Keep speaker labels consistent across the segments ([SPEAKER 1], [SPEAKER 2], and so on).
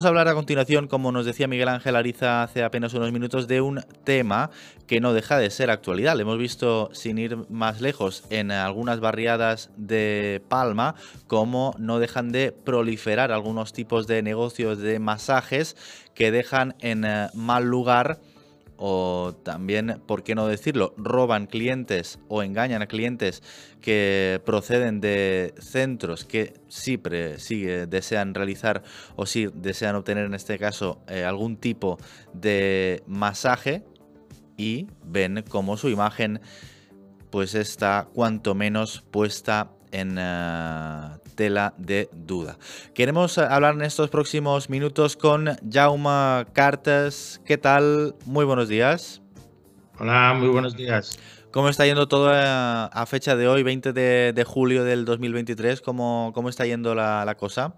[SPEAKER 1] Vamos a hablar a continuación, como nos decía Miguel Ángel Ariza hace apenas unos minutos, de un tema que no deja de ser actualidad. Lo hemos visto sin ir más lejos en algunas barriadas de Palma, como no dejan de proliferar algunos tipos de negocios de masajes que dejan en eh, mal lugar o también, ¿por qué no decirlo?, roban clientes o engañan a clientes que proceden de centros que sí, sí eh, desean realizar o sí desean obtener en este caso eh, algún tipo de masaje y ven como su imagen pues está cuanto menos puesta en ah, tela de duda. Queremos eh, hablar en estos próximos minutos con Jauma Cartes. ¿Qué tal? Muy buenos días. Hola, muy buenos días. ¿Cómo está yendo todo eh, a, fecha de hoy, 20 de, julio del 2023? ¿Cómo, cómo está yendo la, cosa?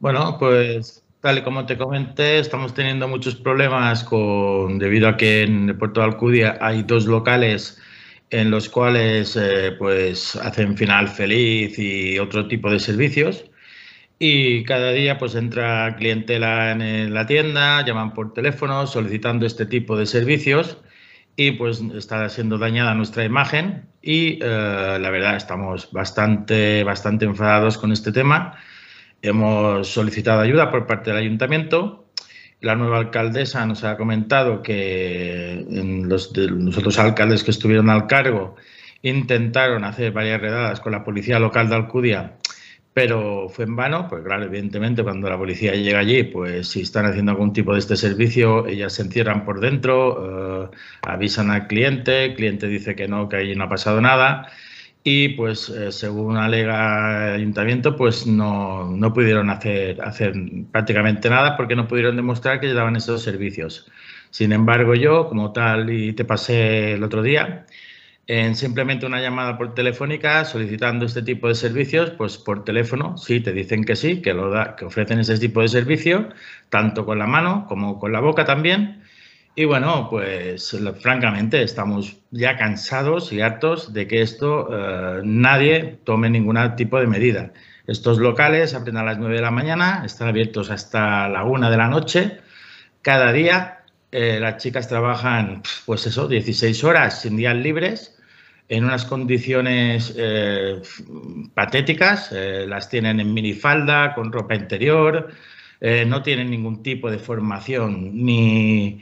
[SPEAKER 1] Bueno,
[SPEAKER 2] pues tal y como te comenté, estamos teniendo muchos problemas con, debido a que en puerto de Alcudia hay dos locales en los cuales eh, pues hacen final feliz y otro tipo de servicios. Y cada día pues entra clientela en la tienda, llaman por teléfono solicitando este tipo de servicios y pues está siendo dañada nuestra imagen y eh, la verdad estamos bastante, bastante enfadados con este tema. Hemos solicitado ayuda por parte del ayuntamiento la nueva alcaldesa nos ha comentado que los, los otros alcaldes que estuvieron al cargo intentaron hacer varias redadas con la policía local de Alcudia, pero fue en vano, pues claro, evidentemente cuando la policía llega allí, pues si están haciendo algún tipo de este servicio, ellas se encierran por dentro, eh, avisan al cliente, el cliente dice que no, que allí no ha pasado nada, y pues eh, según alega el ayuntamiento, pues no, pudieron hacer, hacer prácticamente nada porque no pudieron demostrar que llevaban esos servicios. Sin embargo, yo, como tal, y te pasé el otro día, en simplemente una llamada por telefónica solicitando este tipo de servicios, pues por teléfono, sí, te dicen que sí, que, lo da, que ofrecen ese tipo de servicio, tanto con la mano como con la boca también, y bueno, pues francamente estamos ya cansados y hartos de que esto eh, nadie tome ningún tipo de medida. Estos locales abren a las 9 de la mañana, están abiertos hasta la 1 de la noche. Cada día eh, las chicas trabajan, pues eso, 16 horas sin días libres, en unas condiciones eh, patéticas. las tienen en minifalda, con ropa interior eh, no tienen ningún tipo de formación ni,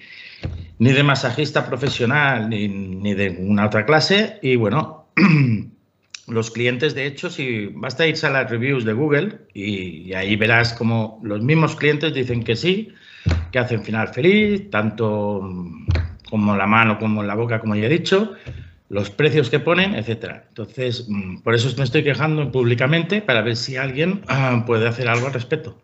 [SPEAKER 2] ni de masajista profesional ni, ni de ninguna otra clase. Y bueno, los clientes, de hecho, si basta irse a las reviews de Google y, ahí verás como los mismos clientes dicen que sí, que hacen final feliz, tanto mm, como la mano, como la boca, como ya he dicho, los precios que ponen, etcétera. Entonces, mm, por eso me estoy quejando públicamente para ver si alguien ah, puede hacer algo al respecto.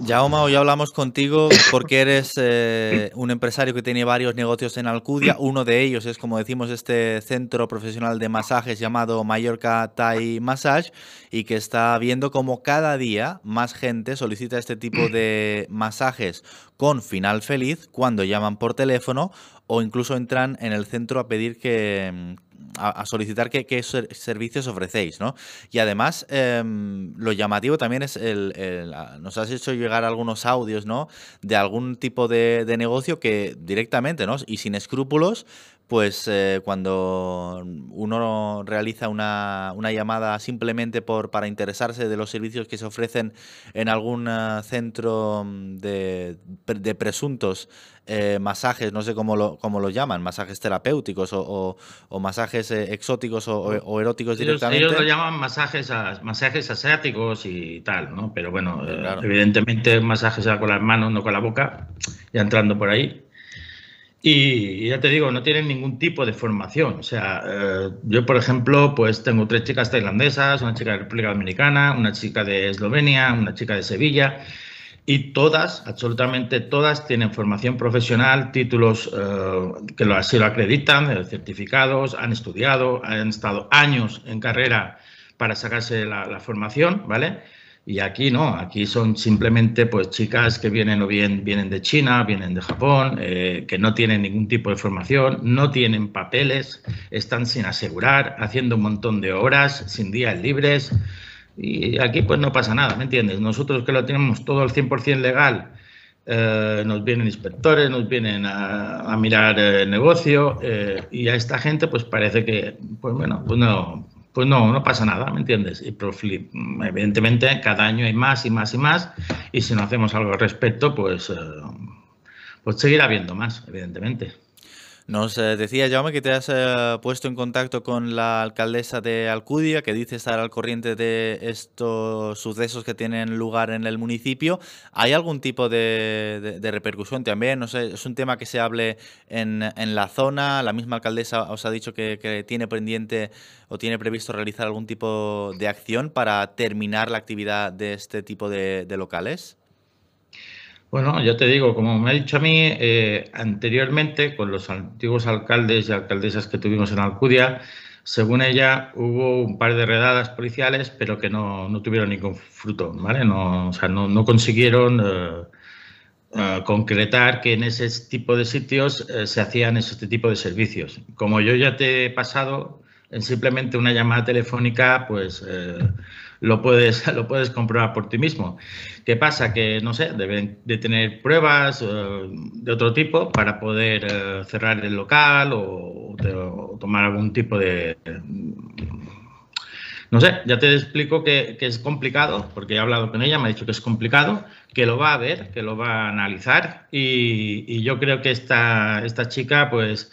[SPEAKER 1] Yaoma, hoy hablamos contigo porque eres eh, un empresario que tiene varios negocios en Alcudia. Uno de ellos es, como decimos, este centro profesional de masajes llamado Mallorca Thai Massage y que está viendo cómo cada día más gente solicita este tipo de masajes con final feliz cuando llaman por teléfono o incluso entran en el centro a pedir que, a, solicitar qué, servicios ofrecéis, ¿no? Y además, em, lo llamativo también es, el, nos has hecho llegar algunos audios, ¿no? De algún tipo de, de negocio que directamente, ¿no? Y sin escrúpulos, pues eh, cuando uno realiza una, llamada simplemente por, para interesarse de los servicios que se ofrecen en algún ah, centro mm, de, presuntos eh, masajes, no sé cómo lo, cómo llaman, masajes terapéuticos o, masajes eh, exóticos o, pues eróticos directamente. Ellos, lo
[SPEAKER 2] llaman masajes, masajes asiáticos y tal, ¿no? Pero bueno,
[SPEAKER 1] evidentemente
[SPEAKER 2] masajes con las manos, no con la boca, ya entrando por ahí. Y, ya te digo, no tienen ningún tipo de formación. O sea, eh, yo, por ejemplo, pues tengo tres chicas tailandesas, una chica de República Dominicana, una chica de Eslovenia, una chica de Sevilla, y todas, absolutamente todas, tienen formación profesional, títulos eh, que lo, así lo acreditan, eh, certificados, han estudiado, han estado años en carrera para sacarse la formación, ¿vale? Y aquí no, aquí son simplemente pues chicas que vienen o bien vienen de China, vienen de Japón, eh, que no tienen ningún tipo de formación, no tienen papeles, están sin asegurar, haciendo un montón de horas, sin días libres. Y aquí pues no pasa nada, ¿me entiendes? Nosotros que lo tenemos todo al 100% legal, eh, nos vienen inspectores, nos vienen a, mirar el negocio eh, y a esta gente pues parece que, pues bueno, pues no, pues no, no pasa nada, ¿me entiendes? Y pues, evidentemente cada año hay más y más y más, y si no hacemos algo al respecto, pues, eh, pues seguirá habiendo más, evidentemente.
[SPEAKER 1] Nos eh, decía Jaume que te has eh, puesto en contacto con la alcaldesa de Alcudia, que dice estar al corriente de estos sucesos que tienen lugar en el municipio. ¿Hay algún tipo de, repercusión también? No sé, ¿Es un tema que se hable en, en la zona? ¿La misma alcaldesa os ha dicho que, tiene pendiente o tiene previsto realizar algún tipo de acción para terminar la actividad de este tipo de locales?
[SPEAKER 2] Bueno, ya te digo, como me ha dicho a mí eh, anteriormente, con los antiguos alcaldes y alcaldesas que tuvimos en Alcudia, según ella hubo un par de redadas policiales, pero que no, no tuvieron ningún fruto, ¿vale? No, o sea, no, consiguieron eh, eh, concretar que en ese tipo de sitios se hacían este tipo de servicios. Como yo ya te he pasado, en simplemente una llamada telefónica, pues lo puedes, lo puedes comprobar por ti mismo. ¿Qué pasa? Que, no sé, deben de tener pruebas eh, de otro tipo para poder eh, cerrar el local o, tomar algún tipo de... No sé, ya te explico que, es complicado, porque he hablado con ella, me ha dicho que es complicado, que lo va a ver, que lo va a analizar y, y yo creo que esta, esta chica, pues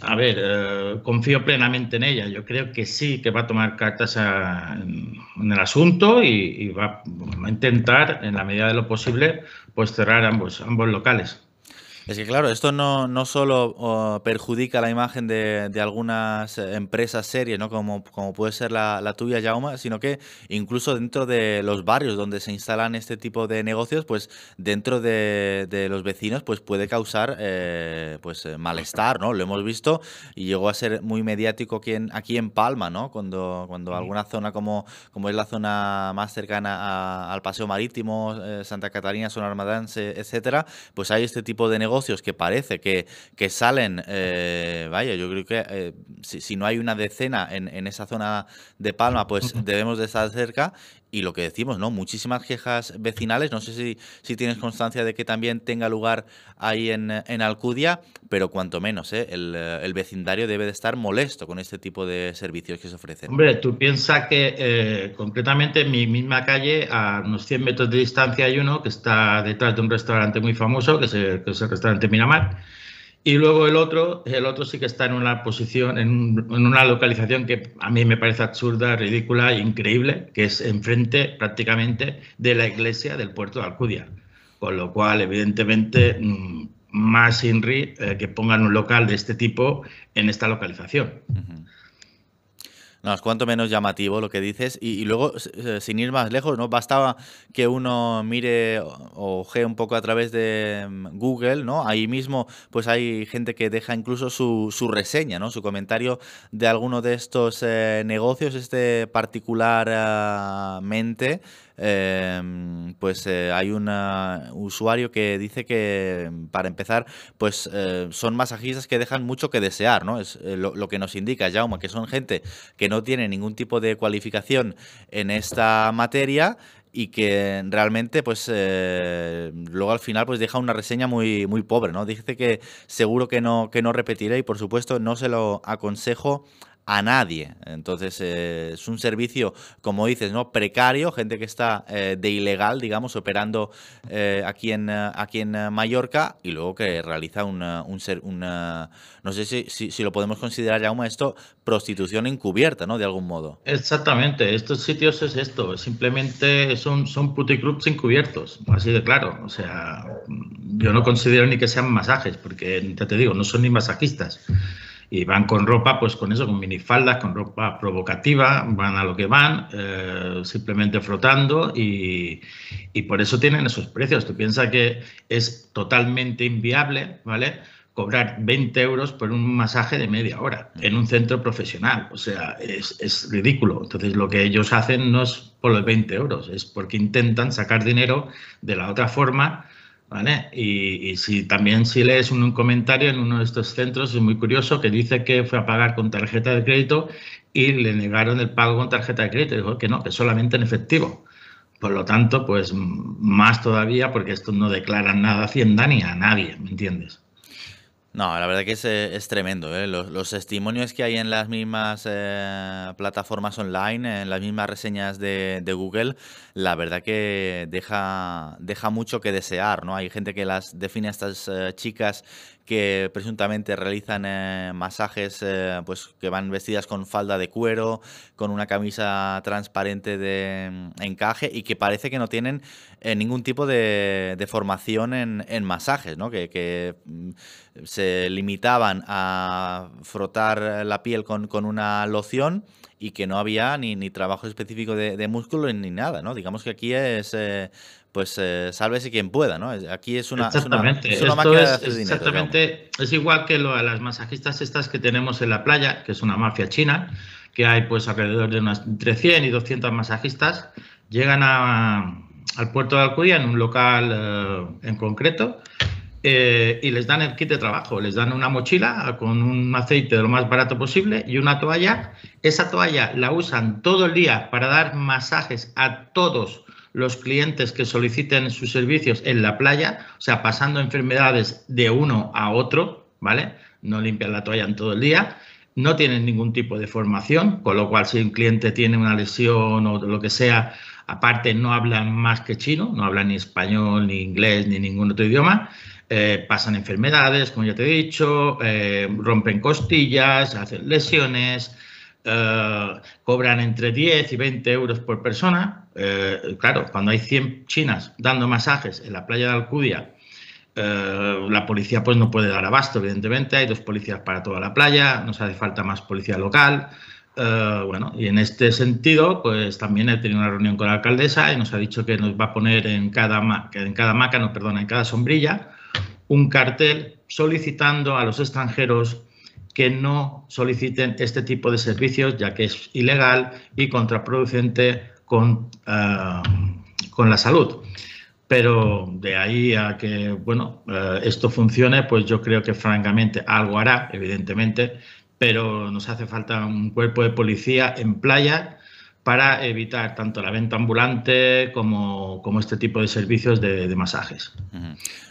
[SPEAKER 2] a ver, eh, confío plenamente en ella. Yo creo que sí, que va a tomar cartas en, el asunto y, va, a intentar, en la medida de lo posible, pues cerrar ambos, ambos locales.
[SPEAKER 1] Es que claro, esto no, no solo perjudica la imagen de, de, algunas eh, empresas serias, ¿no? Como, como puede ser la, la tuya, Jauma, sino que incluso dentro de los barrios donde se instalan este tipo de negocios, pues dentro de, los vecinos, pues puede causar eh, pues eh, malestar, ¿no? Lo hemos visto y llegó a ser muy mediático aquí en, Palma, ¿no? Cuando, cuando alguna zona como, como es la zona más cercana al Paseo Marítimo, Santa Catarina, Son Armadán, etcétera, pues hay este tipo de negocios que parece que, que salen, eh, vaya, yo creo que eh, si, si, no hay una decena en, en, esa zona de Palma, pues debemos de estar cerca y lo que decimos, ¿no? Muchísimas quejas vecinales. No sé si, tienes constancia de que también tenga lugar ahí en, Alcudia, pero cuanto menos, ¿eh? Eh, el, vecindario debe de estar molesto con este tipo de servicios que se ofrecen. Hombre, tú
[SPEAKER 2] piensas que eh, concretamente en mi misma calle, a unos 100 metros de distancia, hay uno que está detrás de un restaurante muy famoso, que es el restaurante Miramar y luego el otro, el otro sí que está en una posición, en, una localización que a mí me parece absurda, ridícula, e increíble, que es enfrente prácticamente de la iglesia del puerto de Alcudia. Con lo cual, evidentemente, mm, más INRI eh, que pongan un local de este tipo
[SPEAKER 1] en esta localización. No, es cuanto menos llamativo lo que dices. Y, luego, eh, sin ir más lejos, ¿no? Bastaba que uno mire o oje un poco a través de mm, Google, ¿no? Ahí mismo, pues hay gente que deja incluso su, su reseña, ¿no? Su comentario de alguno de estos eh, negocios, este particularmente. Ah, Em, pues eh, hay un usuario que dice que, para empezar, pues eh, son masajistas que dejan mucho que desear, ¿no? Es eh, lo, que nos indica Jaume, que son gente que no tiene ningún tipo de cualificación en esta materia y que realmente pues luego al final pues deja una reseña muy muy pobre no dice que seguro que no que no repetiré y por supuesto no se lo aconsejo a nadie. Entonces eh, es un servicio, como dices, ¿no? precario, gente que está eh, de ilegal, digamos, operando eh, aquí, en, aquí en Mallorca y luego que realiza una, un, ser, no sé si, si, lo podemos considerar ya una esto, prostitución encubierta, ¿no? De algún modo.
[SPEAKER 2] Exactamente, estos sitios es esto, simplemente son, son encubiertos, así de claro. O sea, yo no considero ni que sean masajes, porque ya te digo, no son ni masajistas y van con ropa, pues con eso, con minifaldas, con ropa provocativa, van a lo que van, eh, simplemente frotando y, por eso tienen esos precios. Tú piensas que es totalmente inviable, ¿vale? Cobrar 20 euros por un masaje de media hora en un centro profesional. O sea, es, es ridículo. Entonces, lo que ellos hacen no es por los 20 euros, es porque intentan sacar dinero de la otra forma y, si también si lees un, comentario en uno de estos centros, es muy curioso, que dice que fue a pagar con tarjeta de crédito y le negaron el pago con tarjeta de crédito. Dijo que no, que solamente en efectivo. Por lo tanto, pues más todavía,
[SPEAKER 1] porque esto no declara nada a Hacienda ni a nadie, ¿me entiendes? No, la verdad que es, eh, es tremendo. ¿eh? Los, testimonios que hay en las mismas eh, plataformas online, en las mismas reseñas de, Google, la verdad que deja, deja mucho que desear. ¿no? Hay gente que las define a estas chicas que presuntamente realizan eh, masajes eh, pues que van vestidas con falda de cuero, con una camisa transparente de mm, encaje y que parece que no tienen eh, ningún tipo de, de formación en, masajes, ¿no? que, que mm, se limitaban a frotar la piel con, con una loción y que no había ni, trabajo específico de, músculo ni nada, ¿no? Digamos que aquí es, eh, pues, eh, sálvese quien pueda, ¿no? Aquí es una, exactamente. Es Exactamente, es igual que lo, las
[SPEAKER 2] masajistas estas que tenemos en la playa, que es una mafia china, que hay pues alrededor de unas entre y 200 masajistas, llegan a, al puerto de Alcudia en un local eh, en concreto eh, y les dan el kit de trabajo, les dan una mochila con un aceite de lo más barato posible y una toalla. Esa toalla la usan todo el día para dar masajes a todos los clientes que soliciten sus servicios en la playa, o sea, pasando enfermedades de uno a otro, ¿vale? No limpian la toalla en todo el día, no tienen ningún tipo de formación, con lo cual si un cliente tiene una lesión o lo que sea, aparte no hablan más que chino, no hablan ni español, ni inglés, ni ningún otro idioma. Eh, pasan enfermedades, como ya te he dicho, eh, rompen costillas, hacen lesiones, eh, cobran entre 10 y 20 euros por persona. claro, cuando hay 100 chinas dando masajes en la playa de Alcudia, la policía pues no puede dar abasto, evidentemente, hay dos policías para toda la playa, nos hace falta más policía local. bueno, y en este sentido, pues también he tenido una reunión con la alcaldesa y nos ha dicho que nos va a poner en cada, en cada maca, perdona, en cada sombrilla, un cartel solicitando a los extranjeros que no soliciten este tipo de servicios, ya que es ilegal y contraproducente con, eh, con la salud. Pero de ahí a que, bueno, eh, esto funcione, pues yo creo que francamente algo hará, evidentemente, pero nos hace falta un cuerpo de policía en playa para evitar tanto la venta ambulante como, como este tipo de servicios de, masajes.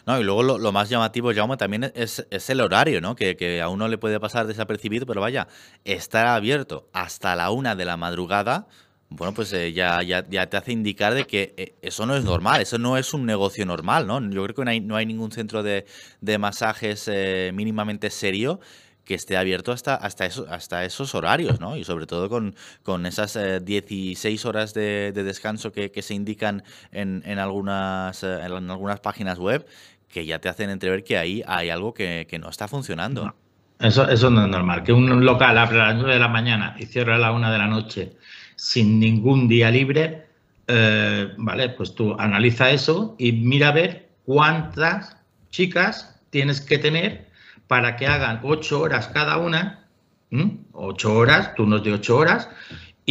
[SPEAKER 1] No, y luego lo, más llamativo, Jaume, también es, el horario, ¿no? Que, que, a uno le puede pasar desapercibido, pero vaya, estar abierto hasta la una de la madrugada, bueno, pues eh, ya, ya, te hace indicar de que eh, eso no es normal, eso no es un negocio normal, ¿no? Yo creo que no hay, no hay ningún centro de, de masajes eh, mínimamente serio que esté abierto hasta, hasta, eso, hasta esos horarios, ¿no? Y sobre todo con, con esas 16 eh, horas de, descanso que, se indican en, en algunas, eh, en algunas páginas web, que ya te hacen entrever que ahí hay algo que, no está funcionando.
[SPEAKER 2] eso, eso no es normal. Que un local abra a las 9 de la mañana y cierra a las 1 de la noche sin ningún día libre, eh, vale, pues tú analiza eso y mira a ver cuántas chicas tienes que tener para que hagan ocho horas cada una, ocho horas, turnos de ocho horas,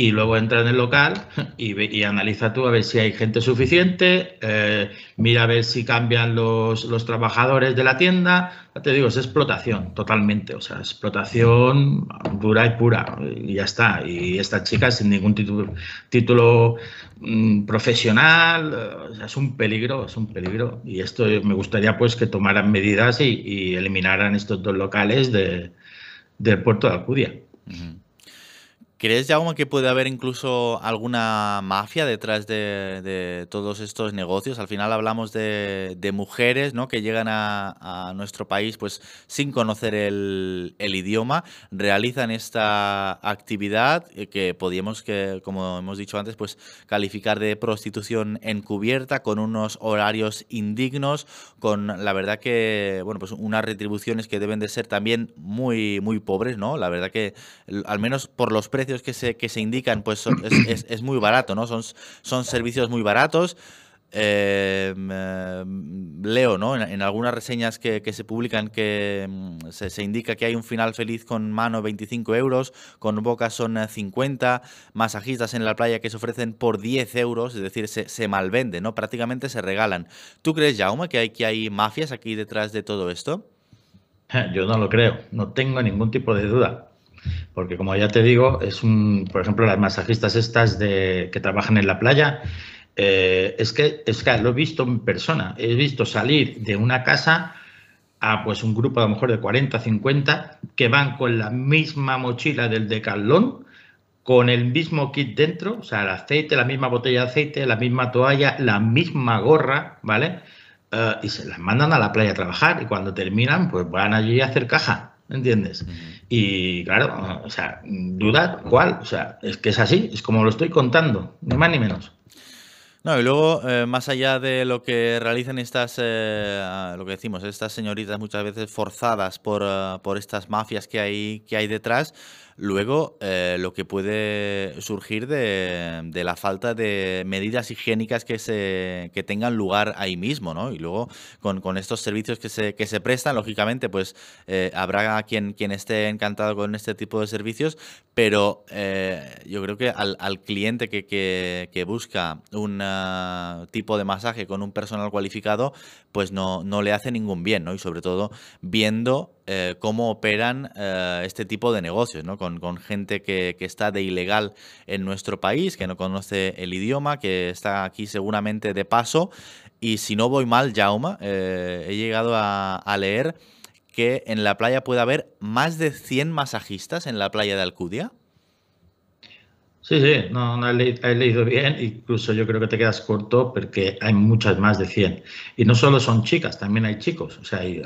[SPEAKER 2] y luego entra en el local y, y, analiza tú a ver si hay gente suficiente, eh, mira a ver si cambian los, trabajadores de la tienda. Te digo, es explotación totalmente, o sea, explotación dura y pura, y ya está. Y esta chica sin ningún título, mm, profesional, o sea, es un peligro, es un peligro. Y esto eh, me gustaría pues que tomaran medidas y, eliminaran estos dos locales de, del puerto de Alcudia.
[SPEAKER 1] ¿Crees, Jaume, que puede haber incluso alguna mafia detrás de, todos estos negocios? Al final hablamos de, mujeres ¿no? que llegan a, nuestro país pues, sin conocer el, el, idioma, realizan esta actividad eh, que podíamos, que, como hemos dicho antes, pues, calificar de prostitución encubierta, con unos horarios indignos, con la verdad que bueno, pues, unas retribuciones que deben de ser también muy, muy pobres, ¿no? La verdad que al menos por los precios que se, que se indican, pues es, muy barato, ¿no? Son, son servicios muy baratos. Em, em, leo, ¿no? En, algunas reseñas que, se publican que em, se, indica que hay un final feliz con mano 25 euros, con boca son 50, eh, masajistas en la playa que se ofrecen por 10 euros, es decir, se, se malvende, ¿no? Prácticamente se regalan. ¿Tú crees, Jaume, que hay, que hay mafias aquí detrás de todo esto? Yo no lo creo, no
[SPEAKER 2] tengo ningún tipo de duda. Porque como ya te digo, es un, por ejemplo, las masajistas estas de, que trabajan en la playa, eh, es, que, es que lo he visto en persona, he visto salir de una casa a pues un grupo a lo mejor de 40, 50 que van con la misma mochila del decalón, con el mismo kit dentro, o sea, el aceite, la misma botella de aceite, la misma toalla, la misma gorra, ¿vale? Eh, y se las mandan a la playa a trabajar y cuando terminan pues van allí a hacer caja. ¿me entiendes? Y claro, o sea, dudad, ¿cuál? O sea, es que es así, es como lo estoy contando, ni más ni menos.
[SPEAKER 1] No, y luego, eh, más allá de lo que realizan estas, eh, ah, lo que decimos, estas señoritas muchas veces forzadas por, ah, por estas mafias que hay, que hay detrás, Luego, eh, lo que puede surgir de, la falta de medidas higiénicas que, se, que tengan lugar ahí mismo, ¿no? Y luego, con, estos servicios que se, que se prestan, lógicamente, pues eh, habrá quien, quien esté encantado con este tipo de servicios, pero eh, yo creo que al, cliente que, busca un ah, tipo de masaje con un personal cualificado, pues no, no le hace ningún bien, ¿no? Y sobre todo, viendo eh, cómo operan eh, este tipo de negocios, ¿no? Con, gente que, está de ilegal en nuestro país, que no conoce el idioma, que está aquí seguramente de paso. Y si no voy mal, Jauma, eh, he llegado a, a, leer que en la playa puede haber más de 100 masajistas en la playa de Alcudia. Sí, sí, no,
[SPEAKER 2] no has, leído, bien, incluso yo creo que te quedas corto porque hay muchas más de 100. Y no solo son chicas, también hay chicos, o sea, hay,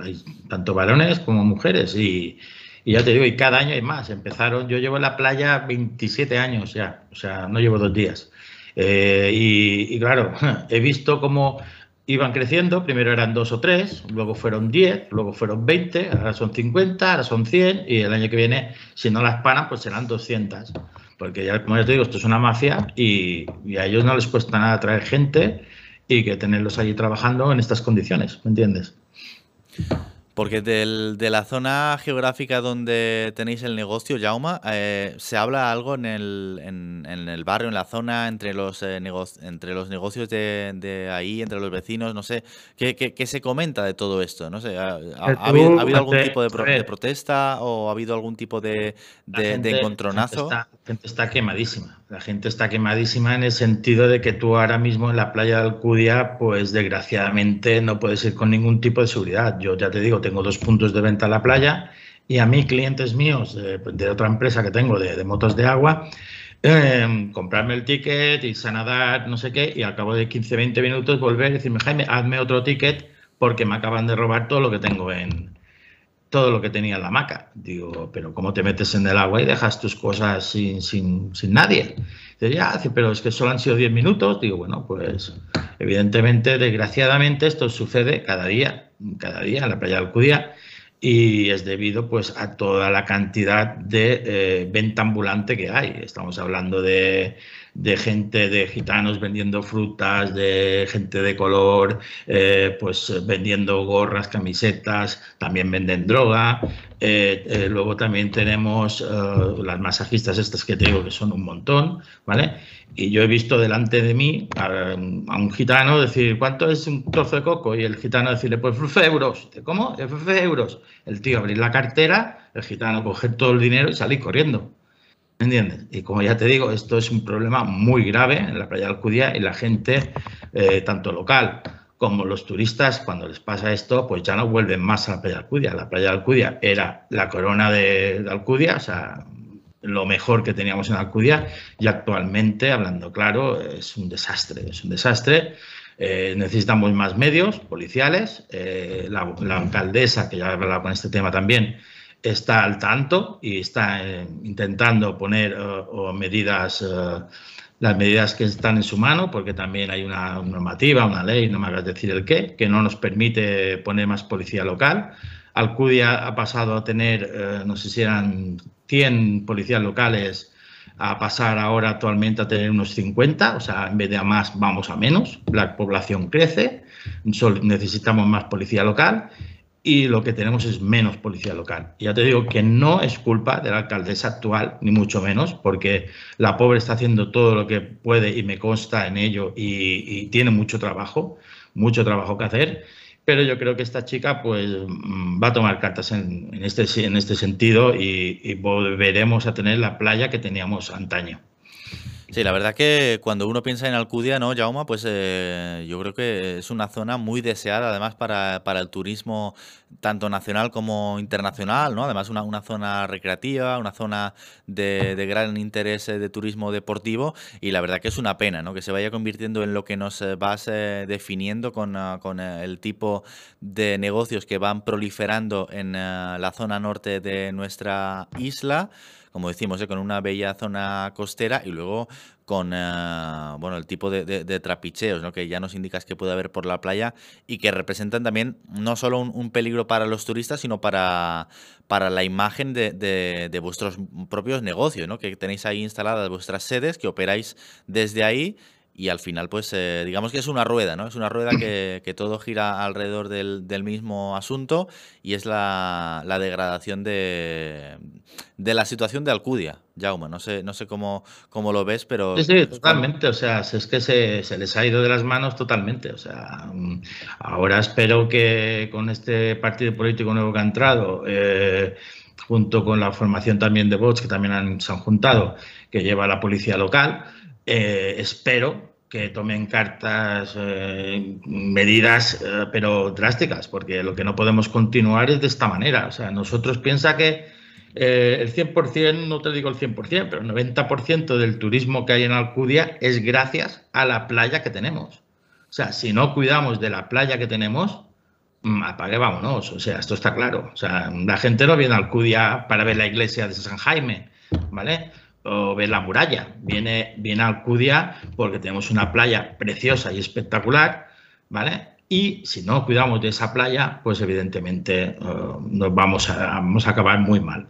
[SPEAKER 2] tanto varones como mujeres y, y, ya te digo, y cada año hay más. Empezaron, yo llevo en la playa 27 años ya, o sea, no llevo dos días. Eh, y, y claro, he visto cómo iban creciendo, primero eran dos o tres, luego fueron 10, luego fueron 20, ahora son 50, ahora son 100 y el año que viene, si no las paran, pues serán 200. Porque ya, como ya te digo, esto es una mafia y, a ellos no les cuesta nada traer gente y que tenerlos allí trabajando en estas condiciones, ¿me entiendes?
[SPEAKER 1] Porque del, de la zona geográfica donde tenéis el negocio, Jauma, eh, ¿se habla algo en el, en, el barrio, en la zona, entre los, eh, entre los negocios de, de, ahí, entre los vecinos? No sé, ¿qué, qué, se comenta de todo esto? No sé, ¿ha, eh, habido, algún tipo de, protesta o ha habido algún tipo de, encontronazo?
[SPEAKER 2] gente está quemadísima. La gente está quemadísima en el sentido de que tú ahora mismo en la playa de Alcudia, pues desgraciadamente no puedes ir con ningún tipo de seguridad. Yo ya te digo, tengo dos puntos de venta en la playa y a mí, clientes míos eh, de, otra empresa que tengo de, motos de agua, em, comprarme el ticket, y a nadar, no sé qué, y al cabo de 15, 20 minutos volver y decirme, Jaime, hazme otro ticket porque me acaban de robar todo lo que tengo en, todo lo que tenía en la hamaca. Digo, pero ¿cómo te metes en el agua y dejas tus cosas sin, sin, nadie? Dice, ya, pero es que solo han sido 10 minutos. Digo, bueno, pues evidentemente, desgraciadamente, esto sucede cada día, cada día en la playa de Alcudía y es debido pues a toda la cantidad de eh, venta ambulante que hay. Estamos hablando de de gente de gitanos vendiendo frutas, de gente de color, eh, pues vendiendo gorras, camisetas, también venden droga. Eh, eh, luego también tenemos las masajistas estas que te digo que son un montón, ¿vale? Y yo he visto delante de mí a, un gitano decir, ¿cuánto es un trozo de coco? Y el gitano decirle, pues euros. ¿Cómo? 15 euros. El tío abrir la cartera, el gitano coger todo el dinero y salir corriendo entiendes? Y como ya te digo, esto es un problema muy grave en la playa de Alcudia y la gente, eh, tanto local como los turistas, cuando les pasa esto, pues ya no vuelven más a la playa de Alcudia. La playa de Alcudia era la corona de, Alcudia, o sea, lo mejor que teníamos en Alcudia y actualmente, hablando claro, es un desastre, es un desastre. Eh, necesitamos más medios policiales. Eh, la, alcaldesa, que ya ha con este tema también, está al tanto y está eh, intentando poner eh, medidas, eh, las medidas que están en su mano, porque también hay una normativa, una ley, no me hagas decir el qué, que no nos permite poner más policía local. Alcudia ha pasado a tener, no sé si eran 100 policías locales, a pasar ahora actualmente a tener unos 50, o sea, en vez de a más vamos a menos, la población crece, necesitamos más policía local y lo que tenemos es menos policía local. Ya te digo que no es culpa de la alcaldesa actual, ni mucho menos, porque la pobre está haciendo todo lo que puede y me consta en ello y, tiene mucho trabajo, mucho trabajo que hacer. Pero yo creo que esta chica pues, mm, va a tomar cartas en, este, en este sentido
[SPEAKER 1] y volveremos a tener la playa que teníamos antaño. Sí, la verdad que cuando uno piensa en Alcudia, ¿no, Jauma? Pues eh, yo creo que es una zona muy deseada además para, para el turismo tanto nacional como internacional, ¿no? Además una, una zona recreativa, una zona de, gran interés eh, de turismo deportivo y la verdad que es una pena, ¿no? Que se vaya convirtiendo en lo que nos eh, vas definiendo con, ah, el tipo de negocios que van proliferando en ah, la zona norte de nuestra isla como decimos, ¿eh? con una bella zona costera y luego con eh, bueno, el tipo de, trapicheos que ya nos indicas que puede haber por la playa y que representan también no solo un, peligro para los turistas, sino para, para la imagen de, vuestros propios negocios, que tenéis ahí instaladas vuestras sedes, que operáis desde ahí y al final, pues eh, digamos que es una rueda, ¿no? Es una rueda que, todo gira alrededor del, mismo asunto y es la, degradación de, la situación de Alcudia, Jaume. No sé, no sé cómo, cómo lo ves, pero... Sí, totalmente. O sea, es
[SPEAKER 2] que se, les ha ido de las
[SPEAKER 1] manos totalmente. O sea, mm,
[SPEAKER 2] ahora espero que con este partido político nuevo que ha entrado... Eh, junto con la formación también de bots que también se han juntado, que lleva la policía local, eh, espero que tomen cartas, eh, medidas, eh, pero drásticas, porque lo que no podemos continuar es de esta manera. O sea, nosotros piensa que el 100%, no te digo el 100%, pero el 90% del turismo que hay en Alcudia es gracias a la playa que tenemos. O sea, si no cuidamos de la playa que tenemos, mm, apague, vámonos. O sea, esto está claro. O sea, la gente no viene a Alcudia para ver la iglesia de San Jaime, ¿vale? o ver la muralla. Viene, viene a Alcudia porque tenemos una playa preciosa y espectacular, ¿vale? Y si no cuidamos de esa playa, pues evidentemente eh, nos vamos a, vamos a acabar muy mal.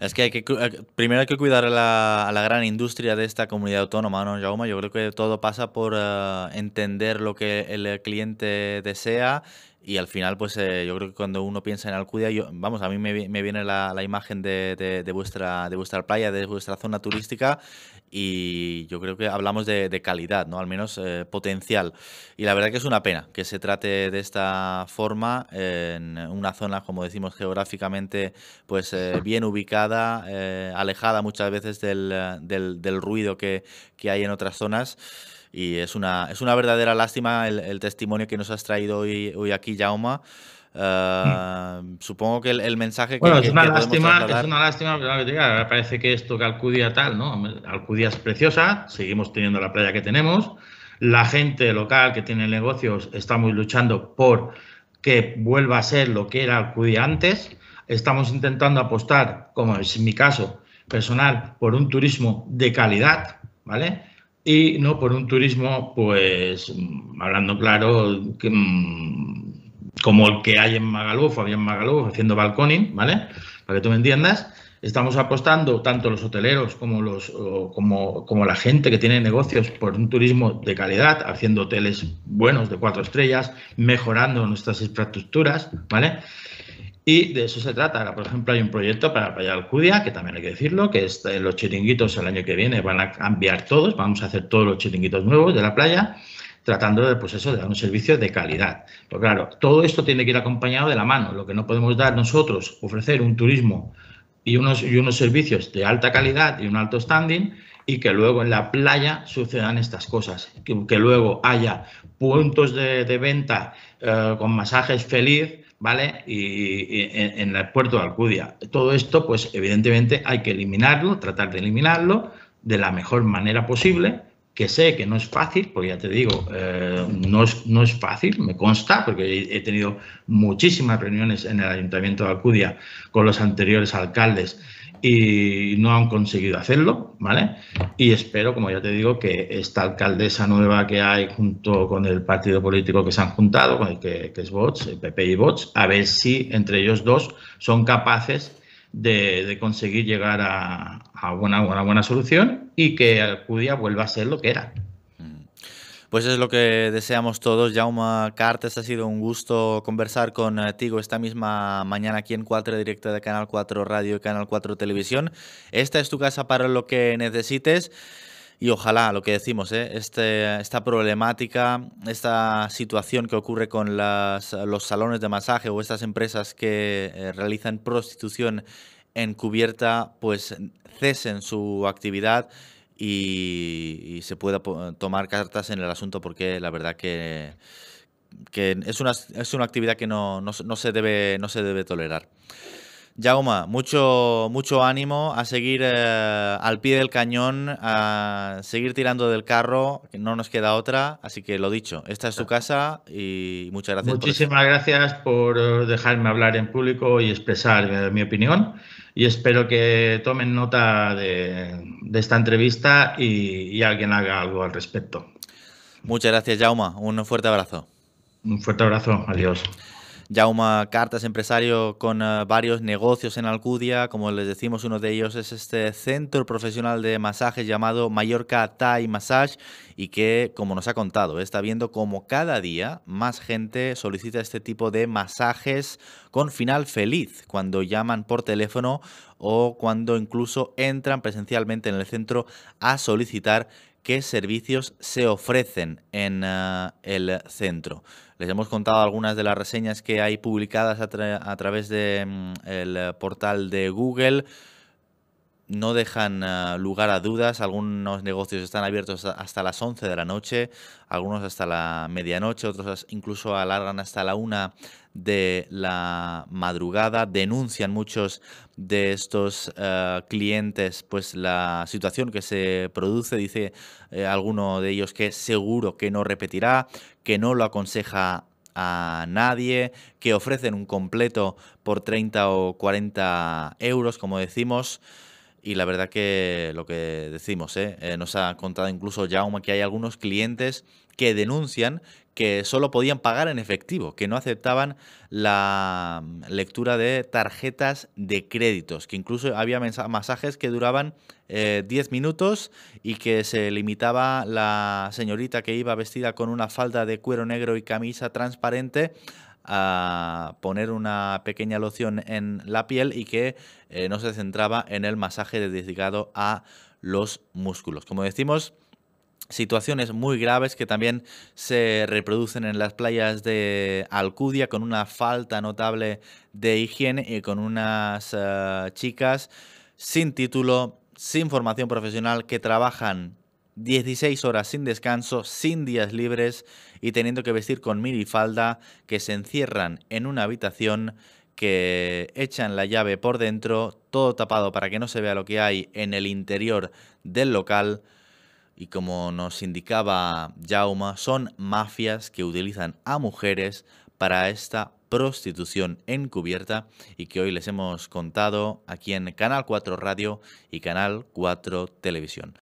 [SPEAKER 1] Es que, hay que eh, primero hay que cuidar a la, gran industria de esta comunidad autónoma, ¿no, Jaume? Yo creo que todo pasa por eh, entender lo que el cliente desea y al final, pues eh, yo creo que cuando uno piensa en Alcudia, yo, vamos, a mí me, viene la, imagen de, vuestra, de vuestra playa, de vuestra zona turística, y yo creo que hablamos de, calidad, ¿no? Al menos eh, potencial. Y la verdad que es una pena que se trate de esta forma en una zona, como decimos, geográficamente, pues eh, bien ubicada, alejada muchas veces del, del, ruido que, que hay en otras zonas. Y es una, es una verdadera lástima el, testimonio que nos has traído hoy, hoy aquí, Jauma. Eh, mm. supongo que el, mensaje que. Bueno, es, una lástima, es
[SPEAKER 2] una lástima, parece que esto que Alcudía tal, ¿no? Alcudía es preciosa, seguimos teniendo la playa que tenemos. La gente local que tiene negocios está muy luchando por que vuelva a ser lo que era Alcudía antes. Estamos intentando apostar, como es mi caso personal, por un turismo de calidad, ¿vale? Y no por un turismo, pues, hablando claro, mm, como el que hay en Magaluf, había en Magaluf, haciendo balconing, ¿vale? Para que tú me entiendas. Estamos apostando tanto los hoteleros como, los, como, como la gente que tiene negocios por un turismo de calidad, haciendo hoteles buenos de cuatro estrellas, mejorando nuestras infraestructuras, ¿vale? Y de eso se trata. por ejemplo, hay un proyecto para la playa de Alcudia, que también hay que decirlo, que los chiringuitos el año que viene van a cambiar todos, vamos a hacer todos los chiringuitos nuevos de la playa, tratando de, pues eso, de dar un servicio de calidad. Pero claro, todo esto tiene que ir acompañado de la mano. Lo que no podemos dar nosotros, ofrecer un turismo y unos, y unos servicios de alta calidad y un alto standing, y que luego en la playa sucedan estas cosas, que, luego haya puntos de, venta eh, con masajes feliz ¿vale? Y, en, el puerto de Alcudia. Todo esto, pues evidentemente hay que eliminarlo, tratar de eliminarlo de la mejor manera posible, que sé que no es fácil, porque ya te digo, eh, no, es, fácil, me consta, porque he tenido muchísimas reuniones en el Ayuntamiento de Alcudia con los anteriores alcaldes y no han conseguido hacerlo, ¿vale? Y espero, como ya te digo, que esta alcaldesa nueva que hay junto con el partido político que se han juntado, con el que, es Vox, el PP y Vox, a ver si entre ellos dos son capaces de, conseguir llegar a, una, una, buena solución y que Alcudia vuelva a ser lo que era,
[SPEAKER 1] pues es lo que deseamos todos. Jaume Cartes, ha sido un gusto conversar contigo esta misma mañana aquí en 4 Directa de Canal 4 Radio y Canal 4 Televisión. Esta es tu casa para lo que necesites. Y ojalá, lo que decimos, ¿eh? este, esta problemática, esta situación que ocurre con los salones de masaje o estas empresas que eh, realizan prostitución encubierta, pues cesen su actividad y, se pueda tomar cartas en el asunto porque la verdad que, es, una, es una actividad que no, se, debe, no se debe tolerar. Yauma, mucho, mucho ánimo a seguir eh, al pie del cañón, a seguir tirando del carro, que no nos queda otra. Así que lo dicho, esta es su casa y muchas gracias. Muchísimas
[SPEAKER 2] gracias por eh, dejarme hablar en público y expresar eh, mi opinión. Y espero que tomen nota de, de esta entrevista y, alguien
[SPEAKER 1] haga algo al respecto. Muchas gracias, Jauma. Un fuerte abrazo. Un fuerte abrazo. Adiós. Yauma Cartas, empresario con eh, varios negocios en Alcudia. Como les decimos, uno de ellos es este centro profesional de masajes llamado Mallorca Thai Massage y que, como nos ha contado, está viendo como cada día más gente solicita este tipo de masajes con final feliz cuando llaman por teléfono o cuando incluso entran presencialmente en el centro a solicitar qué servicios se ofrecen en eh, el centro. Les hemos contado algunas de las reseñas que hay publicadas a, través del de, mm, eh, portal de Google no dejan eh, lugar a dudas. Algunos negocios están abiertos hasta las 11 de la noche, algunos hasta la medianoche, otros incluso alargan hasta la 1 de la madrugada. Denuncian muchos de estos eh, clientes pues la situación que se produce. Dice eh, alguno de ellos que seguro que no repetirá, que no lo aconseja a nadie, que ofrecen un completo por 30 o 40 euros, como decimos y la verdad que lo que decimos, ¿eh? Eh, nos ha contado incluso Jaume que hay algunos clientes que denuncian que solo podían pagar en efectivo, que no aceptaban la mm, lectura de tarjetas de créditos, que incluso había masajes que duraban 10 eh, minutos y que se limitaba la señorita que iba vestida con una falda de cuero negro y camisa transparente a poner una pequeña loción en la piel y que eh, no se centraba en el masaje dedicado a los músculos. Como decimos, situaciones muy graves que también se reproducen en las playas de Alcudia con una falta notable de higiene y con unas eh, chicas sin título, sin formación profesional, que trabajan 16 horas sin descanso, sin días libres y teniendo que vestir con falda, que se encierran en una habitación, que echan la llave por dentro, todo tapado para que no se vea lo que hay en el interior del local. Y como nos indicaba Jauma, son mafias que utilizan a mujeres para esta prostitución encubierta y que hoy les hemos contado aquí en Canal 4 Radio y Canal 4 Televisión.